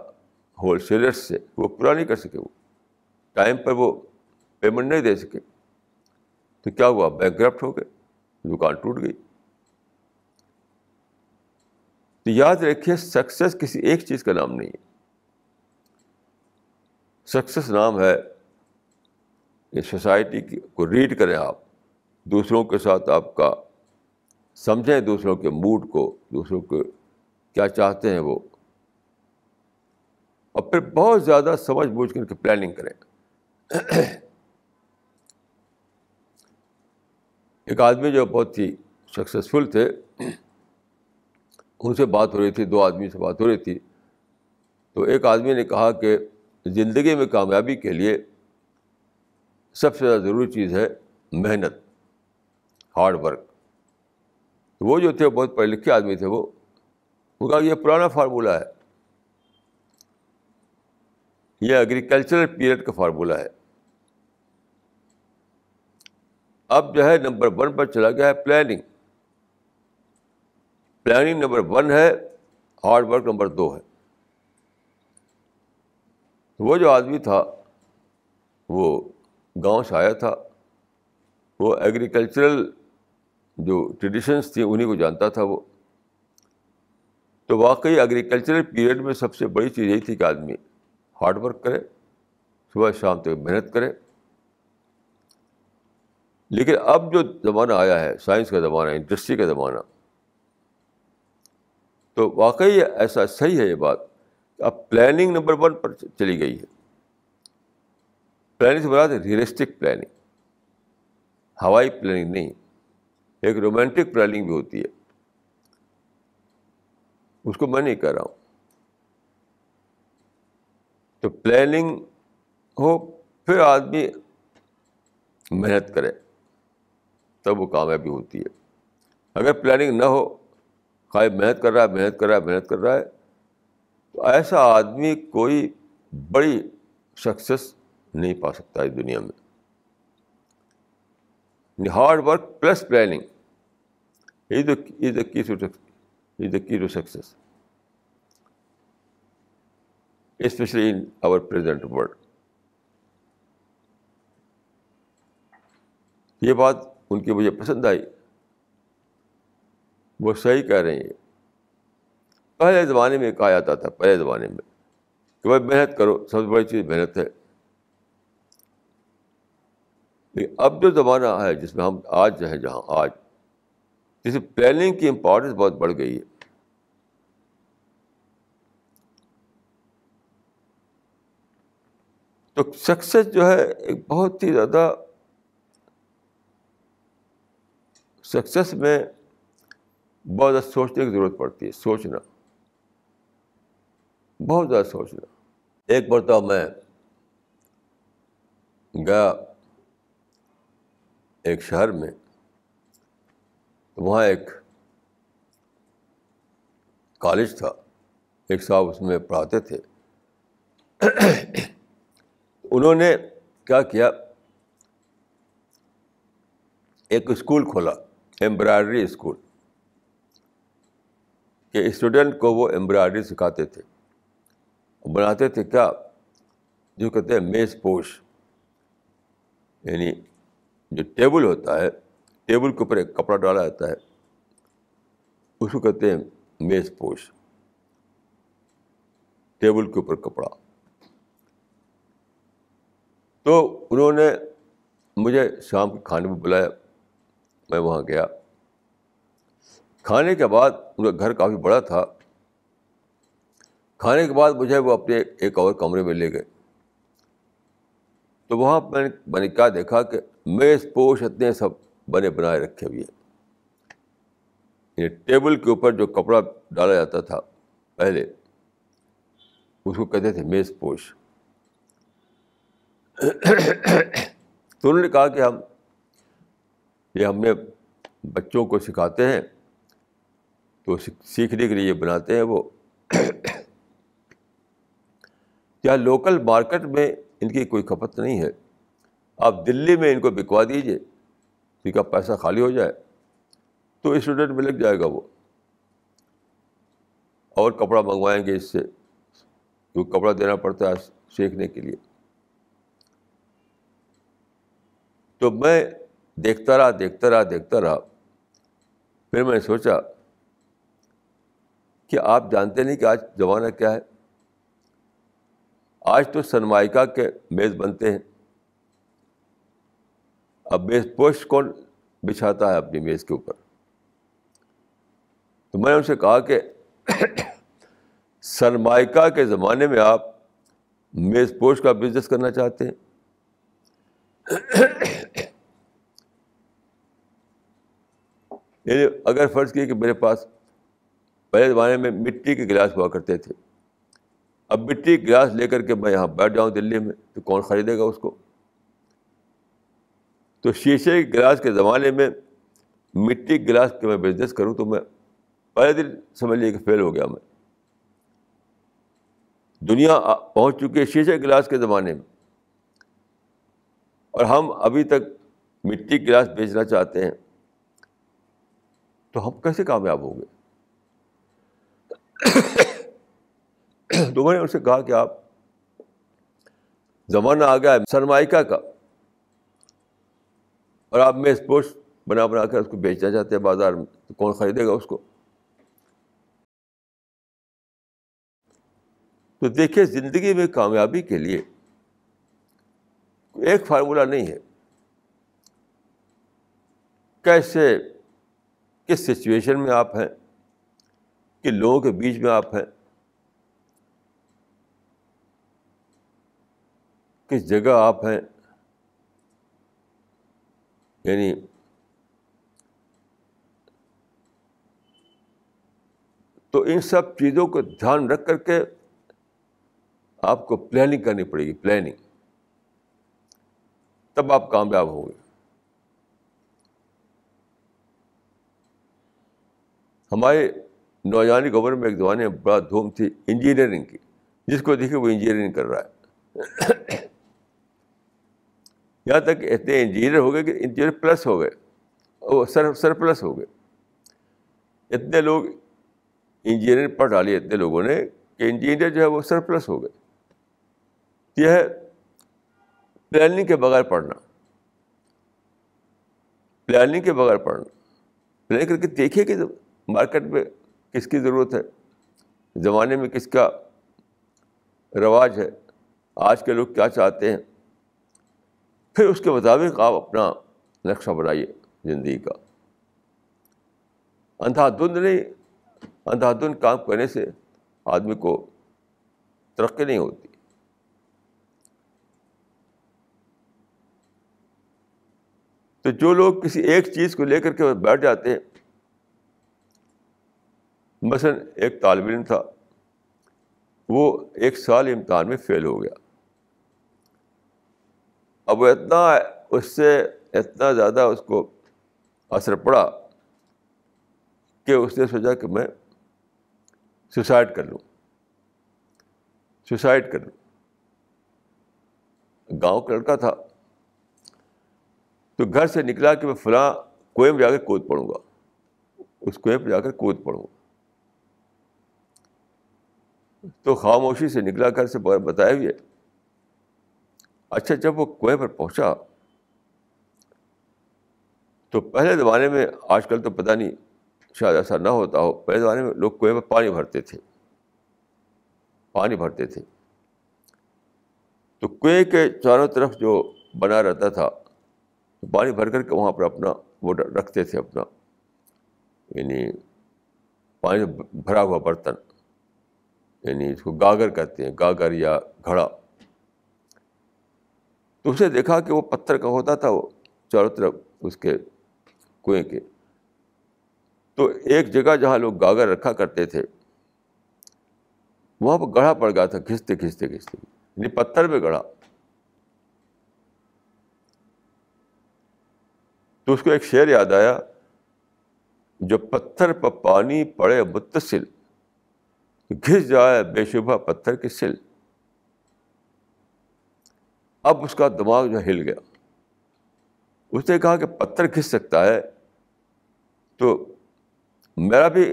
होल होलसेलर्स से वो पूरा नहीं कर सके वो टाइम पर वो पेमेंट नहीं दे सके तो क्या हुआ बैंक हो गए दुकान टूट गई तो याद रखिए सक्सेस किसी एक चीज़ का नाम नहीं है सक्सेस नाम है ये सोसाइटी को रीड करें आप दूसरों के साथ आपका समझें दूसरों के मूड को दूसरों के क्या चाहते हैं वो और फिर बहुत ज़्यादा समझ बूझ करके प्लानिंग करें एक आदमी जो बहुत ही सक्सेसफुल थे उनसे बात हो रही थी दो आदमी से बात हो रही थी तो एक आदमी ने कहा कि ज़िंदगी में कामयाबी के लिए सबसे ज़्यादा ज़रूरी चीज़ है मेहनत हार्ड वर्क वो जो थे बहुत पढ़े लिखे आदमी थे वो उनका ये पुराना फार्मूला है यह एग्रीकल्चरल पीरियड का फार्मूला है अब जो है नंबर वन पर चला गया है प्लानिंग प्लानिंग नंबर वन है हार्ड वर्क नंबर दो है वो जो आदमी था वो गांव से आया था वो एग्रीकल्चरल जो ट्रेडिशंस थी उन्हीं को जानता था वो तो वाकई एग्रीकल्चरल पीरियड में सबसे बड़ी चीज़ यही थी कि आदमी हार्ड वर्क करे सुबह शाम तक मेहनत करे लेकिन अब जो ज़माना आया है साइंस का ज़माना इंडस्ट्री का ज़माना तो वाकई ऐसा सही है ये बात अब प्लानिंग नंबर वन पर चली गई है प्लानिंग से मुराद रियलिस्टिक प्लानिंग हवाई प्लानिंग नहीं एक रोमांटिक प्लानिंग भी होती है उसको मैं नहीं कर रहा हूँ तो प्लानिंग हो फिर आदमी मेहनत करे तब वो कामयाबी होती है अगर प्लानिंग ना हो खाली मेहनत कर रहा है मेहनत कर रहा है मेहनत कर रहा है तो ऐसा आदमी कोई बड़ी सक्सेस नहीं पा सकता इस दुनिया में hard work plus planning is the key to success specially in our present world ये बात उनकी मुझे पसंद आई वो सही कह रहे हैं पहले ज़माने में कहा जाता था पहले ज़माने में कि भाई मेहनत करो सबसे बड़ी चीज़ मेहनत है लेकिन अब जो ज़माना है जिसमें हम आज हैं जहाँ आज जिसमें प्लानिंग की इम्पोर्टेंस बहुत बढ़ गई है तो सक्सेस जो है एक बहुत ही ज़्यादा सक्सेस में बहुत ज़्यादा सोचने की ज़रूरत पड़ती है सोचना बहुत ज़्यादा सोचना एक बार तो मैं गया एक शहर में वहाँ एक कॉलेज था एक साहब उसमें पढ़ाते थे उन्होंने क्या किया एक स्कूल खोला एम्ब्रॉयडरी स्कूल के स्टूडेंट को वो एम्ब्रॉयडरी सिखाते थे बनाते थे क्या जो कहते हैं मेज पोश यानी जो टेबल होता है टेबल के ऊपर एक कपड़ा डाला जाता है उसको कहते हैं मेज पोश टेबल के ऊपर कपड़ा तो उन्होंने मुझे शाम के खाने में बुलाया मैं वहाँ गया खाने के बाद उनका घर काफ़ी बड़ा था खाने के बाद मुझे वो अपने एक और कमरे में ले गए तो वहाँ मैंने मैंने क्या देखा कि मेज पोश इतने सब बने बनाए रखे हुए हैं टेबल के ऊपर जो कपड़ा डाला जाता था पहले उसको कहते थे मेज पोश तो उन्होंने कहा कि हम ये हमने बच्चों को सिखाते हैं तो सीखने के लिए ये बनाते हैं वो क्या लोकल मार्केट में इनकी कोई खपत नहीं है आप दिल्ली में इनको बिकवा दीजिए इनका पैसा खाली हो जाए तो स्टूडेंट में लग जाएगा वो और कपड़ा मंगवाएंगे इससे जो कपड़ा देना पड़ता है सीखने के लिए तो मैं देखता रहा देखता रहा देखता रहा फिर मैंने सोचा कि आप जानते नहीं कि आज ज़माना क्या है आज तो सनमायिका के मेज़ बनते हैं अब मेज पोस्ट कौन बिछाता है अपनी मेज़ के ऊपर तो मैंने उनसे कहा कि सरमाइका के ज़माने में आप मेज़ पोस्ट का बिज़नेस करना चाहते हैं अगर फ़र्ज़ किया कि मेरे पास पहले ज़माने में मिट्टी के गिलास हुआ करते थे अब मिट्टी के गिलास लेकर के मैं यहाँ बैठ जाऊँ दिल्ली में तो कौन ख़रीदेगा उसको तो शीशे गिलास के ज़माने में मिट्टी गिलास के मैं बिज़नेस करूँ तो मैं पहले दिन समझ लिया कि फेल हो गया मैं दुनिया पहुंच चुकी है शीशे गिलास के ज़माने में और हम अभी तक मिट्टी गिलास बेचना चाहते हैं तो हम कैसे कामयाब होंगे तो मैंने उनसे कहा कि आप ज़माना आ गया है सरमाइका का और आप में स्पोर्ट्स बना बना कर उसको बेचना चाहते हैं बाज़ार में तो कौन ख़रीदेगा उसको तो देखिए ज़िंदगी में कामयाबी के लिए एक फार्मूला नहीं है कैसे किस सिचुएशन में आप हैं कि लोगों के बीच में आप हैं किस जगह आप हैं यानी तो इन सब चीज़ों को ध्यान रख करके आपको प्लानिंग करनी पड़ेगी प्लानिंग तब आप कामयाब होंगे हमारे नौजवानी खबर में एक जमाने में बड़ा धूम थी इंजीनियरिंग की जिसको देखिए वो इंजीनियरिंग कर रहा है यहाँ तक इतने इंजीनियर हो गए कि इंजीनियर प्लस हो गए और सर सर प्लस हो गए इतने लोग इंजीनियर पढ़ डाले इतने लोगों ने कि इंजीनियर जो है वो सर प्लस हो गए तो यह प्लानिंग के बगैर पढ़ना प्लानिंग के बगैर पढ़ना प्लान करके देखिए कि मार्केट में किसकी ज़रूरत है ज़माने में किसका रवाज है आज के लोग क्या चाहते हैं फिर उसके मुताबिक आप अपना नक्शा बनाइए ज़िंदगी का अंधाधुंध नहीं अंधाधुंध काम करने से आदमी को तरक्की नहीं होती तो जो लोग किसी एक चीज़ को लेकर के बैठ जाते हैं मसलन एक तालब इम था वो एक साल इम्तहान में फ़ेल हो गया अब वो इतना उससे इतना ज़्यादा उसको असर पड़ा कि उसने सोचा कि मैं सुसाइड कर लूँ सुसाइड कर लूँ गांव का लड़का था तो घर से निकला कि मैं फला कुएं में जाकर कूद पड़ूंगा उस कुएं पर जाकर कूद पड़ूंगा तो खामोशी से निकला घर से बताए हुए अच्छा जब वो कुएं पर पहुंचा तो पहले ज़माने में आजकल तो पता नहीं शायद ऐसा ना होता हो पहले ज़माने में लोग कुएं पर पानी भरते थे पानी भरते थे तो कुएं के चारों तरफ जो बना रहता था तो पानी भर करके वहाँ पर अपना वो रखते थे अपना यानी पानी भरा हुआ बर्तन यानी इसको गागर कहते हैं गागर या घड़ा तो उसे देखा कि वो पत्थर का होता था वो चारों तरफ उसके कुएं के तो एक जगह जहाँ लोग गागर रखा करते थे वहाँ पर गढ़ा पड़ गया था खिंचते खिंचते खिंचते यानी पत्थर में गढ़ा तो उसको एक शेर याद आया जो पत्थर पर पानी पड़े मुतसिल घिस जाए बेशुबा पत्थर की सिल अब उसका दिमाग जो हिल गया उसने कहा कि पत्थर खिस सकता है तो मेरा भी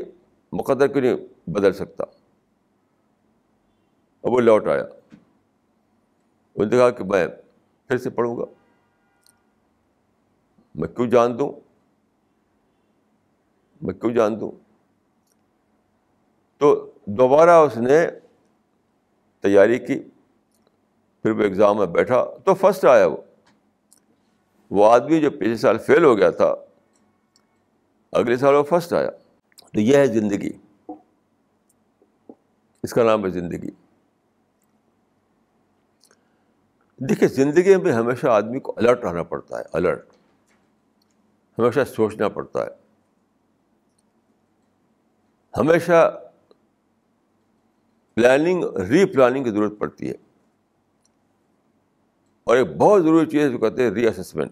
मुकदर क्यों नहीं बदल सकता अब वो लौट आया उसने कहा कि मैं फिर से पढ़ूंगा मैं क्यों जान दूँ मैं क्यों जान दूँ तो दोबारा उसने तैयारी की फिर वो एग्ज़ाम में बैठा तो फर्स्ट आया वो वो आदमी जो पिछले साल फेल हो गया था अगले साल वो फर्स्ट आया तो यह है ज़िंदगी इसका नाम है ज़िंदगी देखिए ज़िंदगी में हमेशा आदमी को अलर्ट रहना पड़ता है अलर्ट हमेशा सोचना पड़ता है हमेशा प्लानिंग री प्लानिंग की ज़रूरत पड़ती है और एक बहुत ज़रूरी चीज़ जो कहते हैं रीअसेसमेंट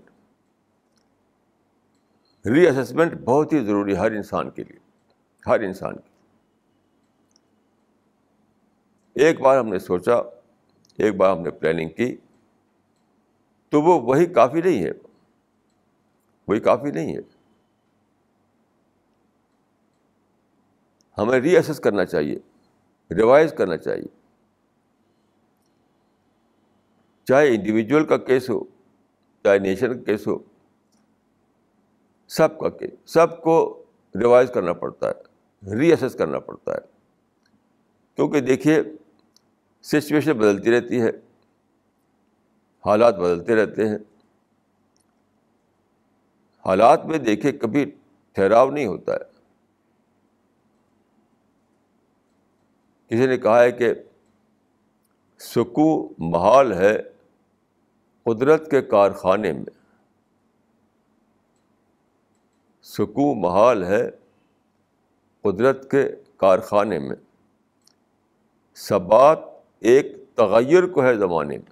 रीअसेसमेंट बहुत ही ज़रूरी हर इंसान के लिए हर इंसान के लिए एक बार हमने सोचा एक बार हमने प्लानिंग की तो वो वही काफ़ी नहीं है वही काफ़ी नहीं है हमें रीअसेस करना चाहिए रिवाइज करना चाहिए चाहे इंडिविजुअल का केस हो चाहे नेशन का केस हो सब का केस सबको रिवाइज करना पड़ता है रीअसेस करना पड़ता है क्योंकि देखिए सिचुएशन बदलती रहती है हालात बदलते रहते हैं हालात में देखे कभी ठहराव नहीं होता है किसी ने कहा है कि सुकू महाल है कुदरत के कारखाने में सुकू महाल है कुदरत के कारखाने में सबात एक तगैर को है ज़माने में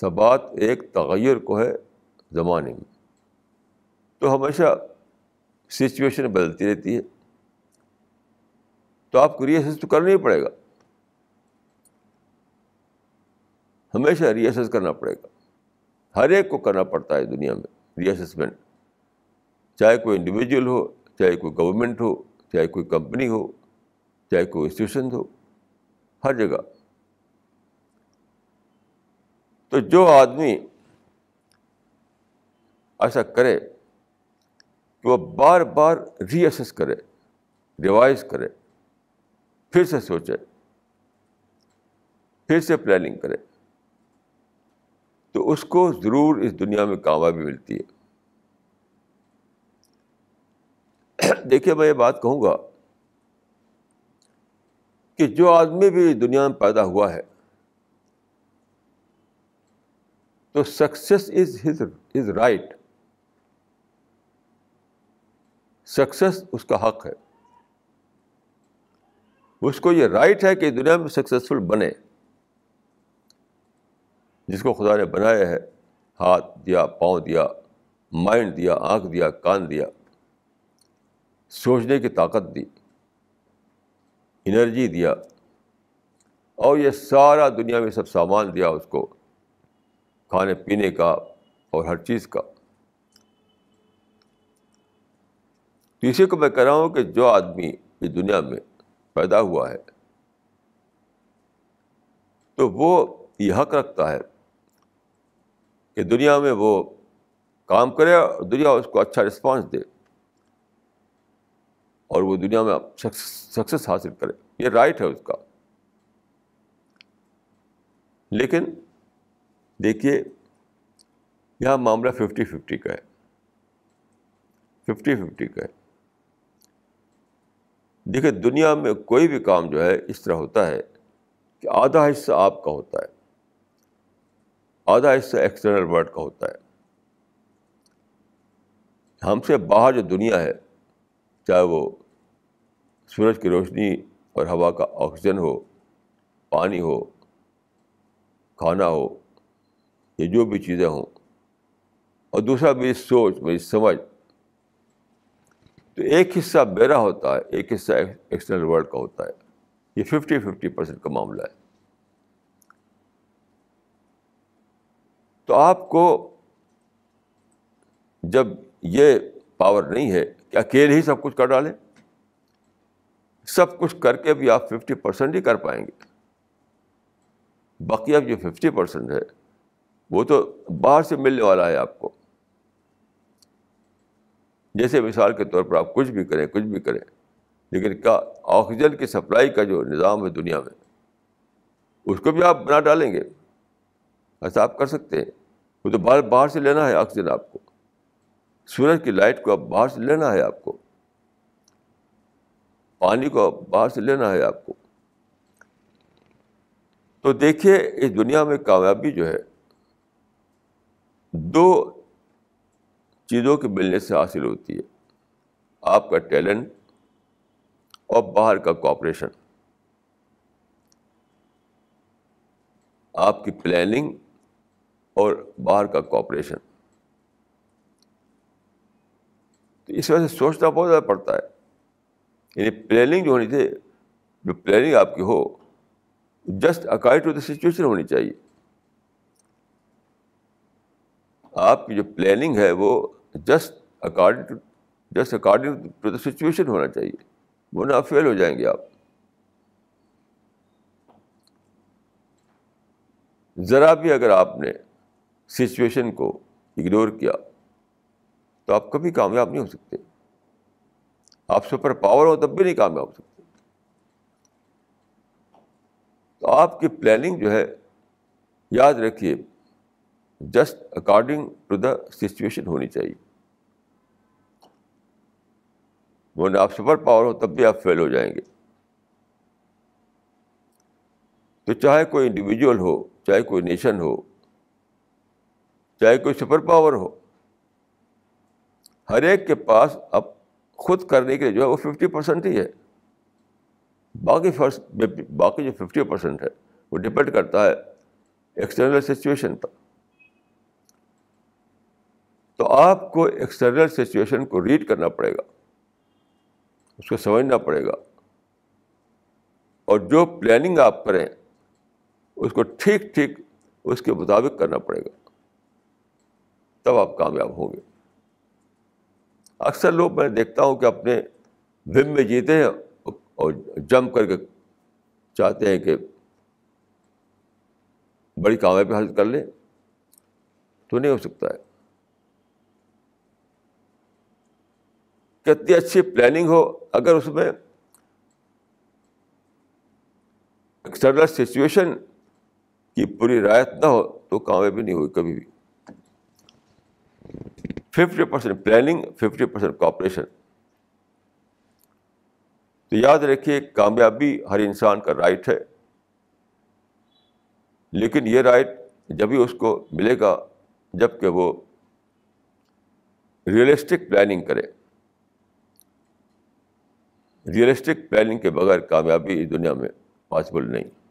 सबात एक तगैर को है ज़माने में तो हमेशा सिचुएशन बदलती रहती है तो आपको रियसेस तो करना ही पड़ेगा हमेशा रियसेस करना पड़ेगा हर एक को करना पड़ता है दुनिया में रियसेसमेंट चाहे कोई इंडिविजुअल हो चाहे कोई गवर्नमेंट हो चाहे कोई कंपनी हो चाहे कोई इंस्टीट्यूशन हो हर जगह तो जो आदमी ऐसा करे कि वह बार बार रीअसेस करे रिवाइज करे फिर से सोचे फिर से प्लानिंग करे तो उसको ज़रूर इस दुनिया में कामयाबी मिलती है देखिए मैं ये बात कहूंगा कि जो आदमी भी इस दुनिया में पैदा हुआ है तो success is his is right success उसका हक है उसको ये राइट है कि दुनिया में सक्सेसफुल बने जिसको खुदा ने बनाया है हाथ दिया पाँव दिया माइंड दिया आँख दिया कान दिया सोचने की ताकत दी इनर्जी दिया और ये सारा दुनिया में सब सामान दिया उसको खाने पीने का और हर चीज़ का तो को मैं कह रहा हूँ कि जो आदमी इस दुनिया में पैदा हुआ है तो वो यह हक रखता है कि दुनिया में वो काम करे और दुनिया उसको अच्छा रिस्पांस दे और वो दुनिया में सक्सेस हासिल करे ये राइट है उसका लेकिन देखिए यह मामला फिफ्टी फिफ्टी का है फिफ्टी फिफ्टी का है देखिए दुनिया में कोई भी काम जो है इस तरह होता है कि आधा हिस्सा आपका होता है आधा हिस्सा एक्सटर्नल वर्ल्ड का होता है हमसे बाहर जो दुनिया है चाहे वो सूरज की रोशनी और हवा का ऑक्सीजन हो पानी हो खाना हो ये जो भी चीज़ें हों और दूसरा मेरी सोच मेरी समझ तो एक हिस्सा मेरा होता है एक हिस्सा एक्सटर्नल वर्ल्ड का होता है ये फिफ्टी फिफ्टी परसेंट का मामला है तो आपको जब ये पावर नहीं है कि अकेले ही सब कुछ कर डालें सब कुछ करके भी आप फिफ्टी परसेंट ही कर पाएंगे बाकी आप जो फिफ्टी परसेंट है वो तो बाहर से मिलने वाला है आपको जैसे मिसाल के तौर पर आप कुछ भी करें कुछ भी करें लेकिन क्या ऑक्सीजन की सप्लाई का जो निज़ाम है दुनिया में उसको भी आप बना डालेंगे ऐसा आप कर सकते हैं वो तो बाहर बाहर से लेना है ऑक्सीजन आपको सूरज की लाइट को आप बाहर से लेना है आपको पानी को आप बाहर से लेना है आपको तो देखिए इस दुनिया में कामयाबी जो है दो चीज़ों के मिलने से हासिल होती है आपका टैलेंट और बाहर का कॉपरेशन आपकी प्लानिंग और बाहर का कॉपरेशन तो इस वजह से सोचना बहुत ज़्यादा पड़ता है यानी प्लानिंग जो होनी चाहिए जो प्लानिंग आपकी हो just according to the situation होनी चाहिए आपकी जो प्लानिंग है वो just according to just according to the situation होना चाहिए वो ना फेल हो जाएंगे आप ज़रा भी अगर आपने सिचुएशन को इग्नोर किया तो आप कभी कामयाब नहीं हो सकते आप सुपर पावर हो तब भी नहीं कामयाब हो सकते तो आपकी प्लानिंग जो है याद रखिए just according to the situation होनी चाहिए वरना आप सुपर पावर हो तब भी आप फेल हो जाएंगे तो चाहे कोई इंडिविजुअल हो चाहे कोई नेशन हो चाहे कोई सुपर पावर हो हर एक के पास अब खुद करने के लिए जो है वो फिफ्टी परसेंट ही है बाकी फर्स्ट बाकी जो फिफ्टी परसेंट है वो डिपेंड करता है एक्सटर्नल सिचुएशन पर तो आपको एक्सटर्नल सिचुएशन को रीड करना पड़ेगा उसको समझना पड़ेगा और जो प्लानिंग आप करें उसको ठीक ठीक उसके मुताबिक करना पड़ेगा तब आप कामयाब होंगे अक्सर लोग मैं देखता हूँ कि अपने विम में जीते हैं और जम करके चाहते हैं कि बड़ी कामयाबी हासिल कर लें तो नहीं हो सकता है कितनी अच्छी प्लानिंग हो अगर उसमें एक्सटर्नल सिचुएशन की पूरी रायत ना हो तो कामयाबी नहीं हुई कभी भी fifty percent planning fifty percent cooperation तो याद रखिए कामयाबी हर इंसान का राइट है लेकिन ये राइट जब भी उसको मिलेगा जबकि वो रियलिस्टिक प्लानिंग करे रियलिस्टिक प्लानिंग के बगैर कामयाबी इस दुनिया में पॉसिबल नहीं